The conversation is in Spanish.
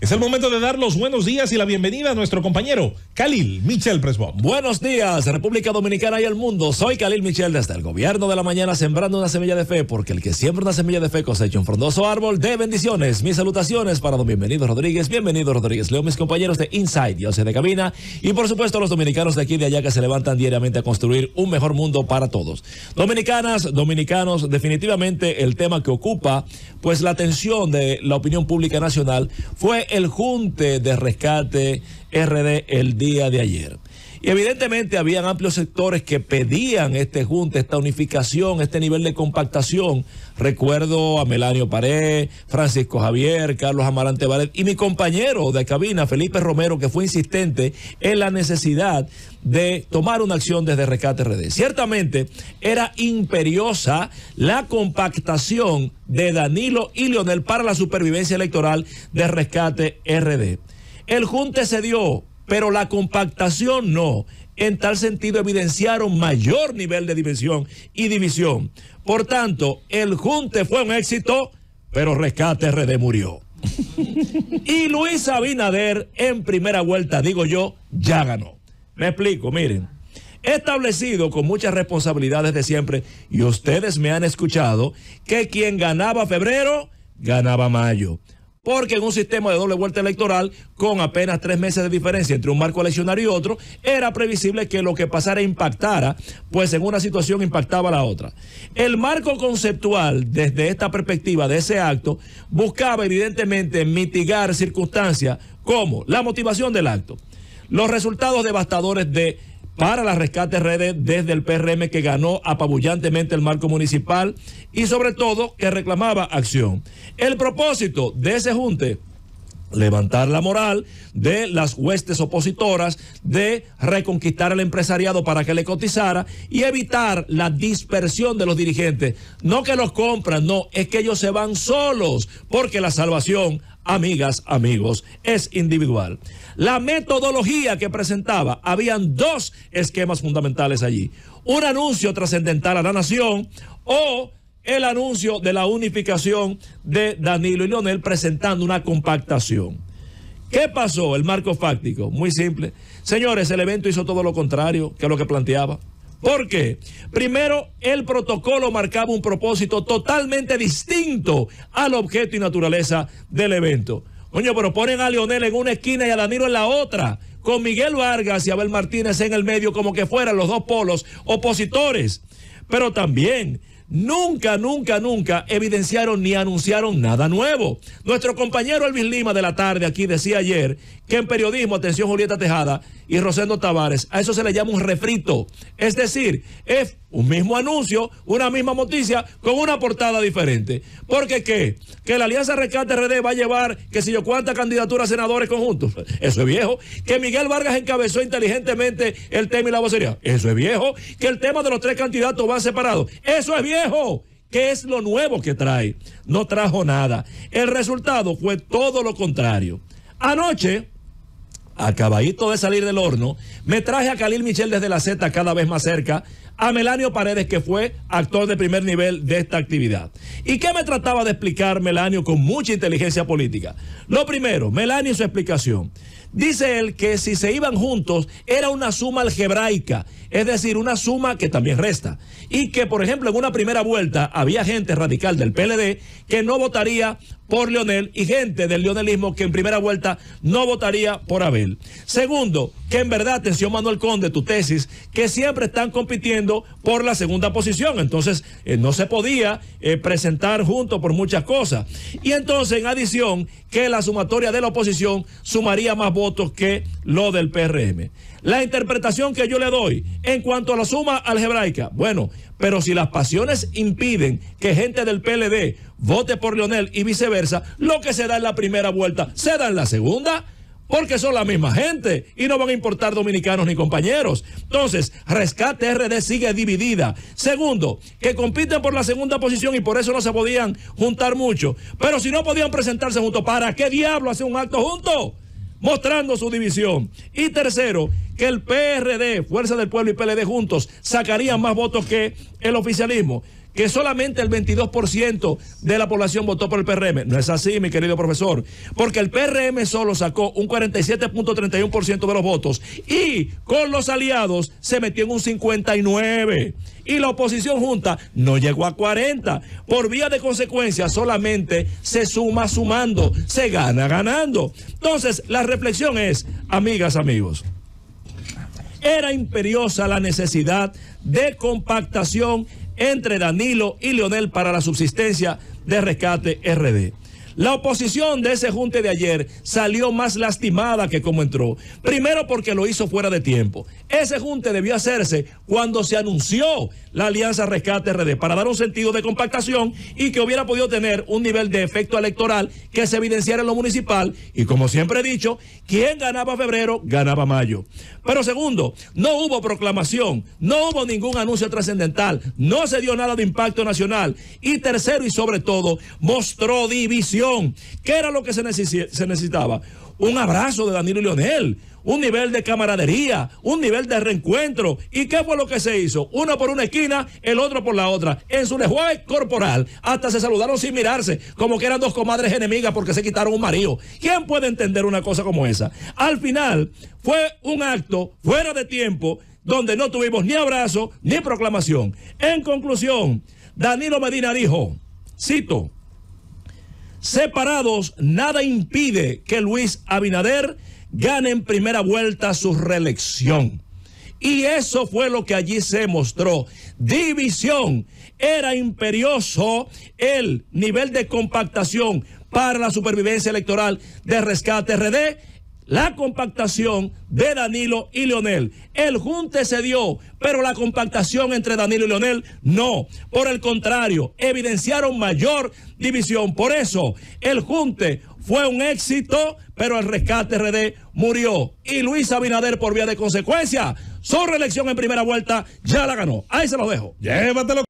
Es el momento de dar los buenos días y la bienvenida a nuestro compañero Khalil Michel Presbot. Buenos días, República Dominicana y el mundo. Soy Khalil Michel desde el gobierno de la mañana sembrando una semilla de fe, porque el que siembra una semilla de fe cosecha un frondoso árbol de bendiciones. Mis salutaciones para don Bienvenido Rodríguez, bienvenido Rodríguez Leo, mis compañeros de Inside y de Cabina, y por supuesto los dominicanos de aquí y de allá que se levantan diariamente a construir un mejor mundo para todos. Dominicanas, dominicanos, definitivamente el tema que ocupa pues la atención de la opinión pública nacional fue el Junte de Rescate RD el día de ayer. Y evidentemente habían amplios sectores que pedían este junte, esta unificación, este nivel de compactación. Recuerdo a Melanio Pared, Francisco Javier, Carlos Amarante Valet y mi compañero de cabina, Felipe Romero, que fue insistente en la necesidad de tomar una acción desde Rescate RD. Ciertamente era imperiosa la compactación de Danilo y Leonel para la supervivencia electoral de Rescate RD. El junte se dio pero la compactación no. En tal sentido, evidenciaron mayor nivel de dimensión y división. Por tanto, el junte fue un éxito, pero rescate RD murió. y Luis Abinader, en primera vuelta, digo yo, ya ganó. Me explico, miren. Establecido con muchas responsabilidades de siempre, y ustedes me han escuchado, que quien ganaba febrero, ganaba mayo porque en un sistema de doble vuelta electoral, con apenas tres meses de diferencia entre un marco eleccionario y otro, era previsible que lo que pasara impactara, pues en una situación impactaba la otra. El marco conceptual, desde esta perspectiva de ese acto, buscaba evidentemente mitigar circunstancias como la motivación del acto, los resultados devastadores de para la Rescate Redes desde el PRM que ganó apabullantemente el marco municipal y sobre todo que reclamaba acción. El propósito de ese junte levantar la moral de las huestes opositoras, de reconquistar al empresariado para que le cotizara y evitar la dispersión de los dirigentes. No que los compran, no, es que ellos se van solos, porque la salvación, amigas, amigos, es individual. La metodología que presentaba, habían dos esquemas fundamentales allí. Un anuncio trascendental a la nación o el anuncio de la unificación de Danilo y Leonel presentando una compactación. ¿Qué pasó? El marco fáctico, muy simple. Señores, el evento hizo todo lo contrario que lo que planteaba. ¿Por qué? Primero, el protocolo marcaba un propósito totalmente distinto al objeto y naturaleza del evento. Coño, pero ponen a Leonel en una esquina y a Danilo en la otra, con Miguel Vargas y Abel Martínez en el medio, como que fueran los dos polos opositores. Pero también nunca, nunca, nunca evidenciaron ni anunciaron nada nuevo. Nuestro compañero Elvis Lima de la tarde aquí decía ayer que en periodismo, atención Julieta Tejada y Rosendo Tavares, a eso se le llama un refrito. Es decir, es un mismo anuncio, una misma noticia con una portada diferente. Porque qué? Que la Alianza Rescate RD va a llevar, que si yo cuántas candidaturas a senadores conjuntos. Eso es viejo. Que Miguel Vargas encabezó inteligentemente el tema y la vocería. Eso es viejo. Que el tema de los tres candidatos va separado. Eso es viejo. ...que es lo nuevo que trae? No trajo nada. El resultado fue todo lo contrario. Anoche, acabadito de salir del horno, me traje a Khalil Michel desde la Z cada vez más cerca a Melanio Paredes, que fue actor de primer nivel de esta actividad. ¿Y qué me trataba de explicar Melanio con mucha inteligencia política? Lo primero, Melanio su explicación. Dice él que si se iban juntos era una suma algebraica, es decir, una suma que también resta. Y que, por ejemplo, en una primera vuelta había gente radical del PLD que no votaría por Leonel y gente del leonelismo que en primera vuelta no votaría por Abel. Segundo, que en verdad, atención Manuel Conde, tu tesis, que siempre están compitiendo por la segunda posición. Entonces eh, no se podía eh, presentar junto por muchas cosas. Y entonces, en adición, que la sumatoria de la oposición sumaría más votos que lo del PRM. La interpretación que yo le doy en cuanto a la suma algebraica, bueno, pero si las pasiones impiden que gente del PLD vote por Leonel y viceversa, lo que se da en la primera vuelta se da en la segunda porque son la misma gente y no van a importar dominicanos ni compañeros. Entonces, Rescate RD sigue dividida. Segundo, que compiten por la segunda posición y por eso no se podían juntar mucho. Pero si no podían presentarse juntos, ¿para qué diablo hace un acto junto, Mostrando su división. Y tercero, que el PRD, Fuerza del Pueblo y PLD juntos, sacarían más votos que el oficialismo que solamente el 22% de la población votó por el PRM. No es así, mi querido profesor, porque el PRM solo sacó un 47.31% de los votos y con los aliados se metió en un 59 y la oposición junta no llegó a 40. Por vía de consecuencia, solamente se suma sumando, se gana ganando. Entonces, la reflexión es, amigas, amigos, era imperiosa la necesidad de compactación entre Danilo y Leonel para la subsistencia de Rescate RD. La oposición de ese junte de ayer salió más lastimada que como entró. Primero porque lo hizo fuera de tiempo. Ese junte debió hacerse cuando se anunció la Alianza Rescate RD para dar un sentido de compactación y que hubiera podido tener un nivel de efecto electoral que se evidenciara en lo municipal. Y como siempre he dicho, quien ganaba febrero, ganaba mayo. Pero segundo, no hubo proclamación, no hubo ningún anuncio trascendental, no se dio nada de impacto nacional. Y tercero y sobre todo, mostró división ¿Qué era lo que se, necesitaba? Un abrazo de Danilo y Leonel, un nivel de camaradería, un nivel de reencuentro. ¿Y qué fue lo que se hizo? Uno por una esquina, el otro por la otra. En su lenguaje corporal, hasta se saludaron sin mirarse, como que eran dos comadres enemigas porque se quitaron un marido. ¿Quién puede entender una cosa como esa? Al final, fue un acto fuera de tiempo donde no tuvimos ni abrazo ni proclamación. En conclusión, Danilo Medina dijo, cito, separados, nada impide que Luis Abinader gane en primera vuelta su reelección. Y eso fue lo que allí se mostró. División. Era imperioso el nivel de compactación para la supervivencia electoral de Rescate RD la compactación de Danilo y Leonel. El junte se dio, pero la compactación entre Danilo y Leonel no. Por el contrario, evidenciaron mayor división. Por eso, el junte fue un éxito, pero el rescate RD murió. Y Luis Abinader, por vía de consecuencia, su reelección en primera vuelta ya la ganó. Ahí se los dejo. Llévatelo.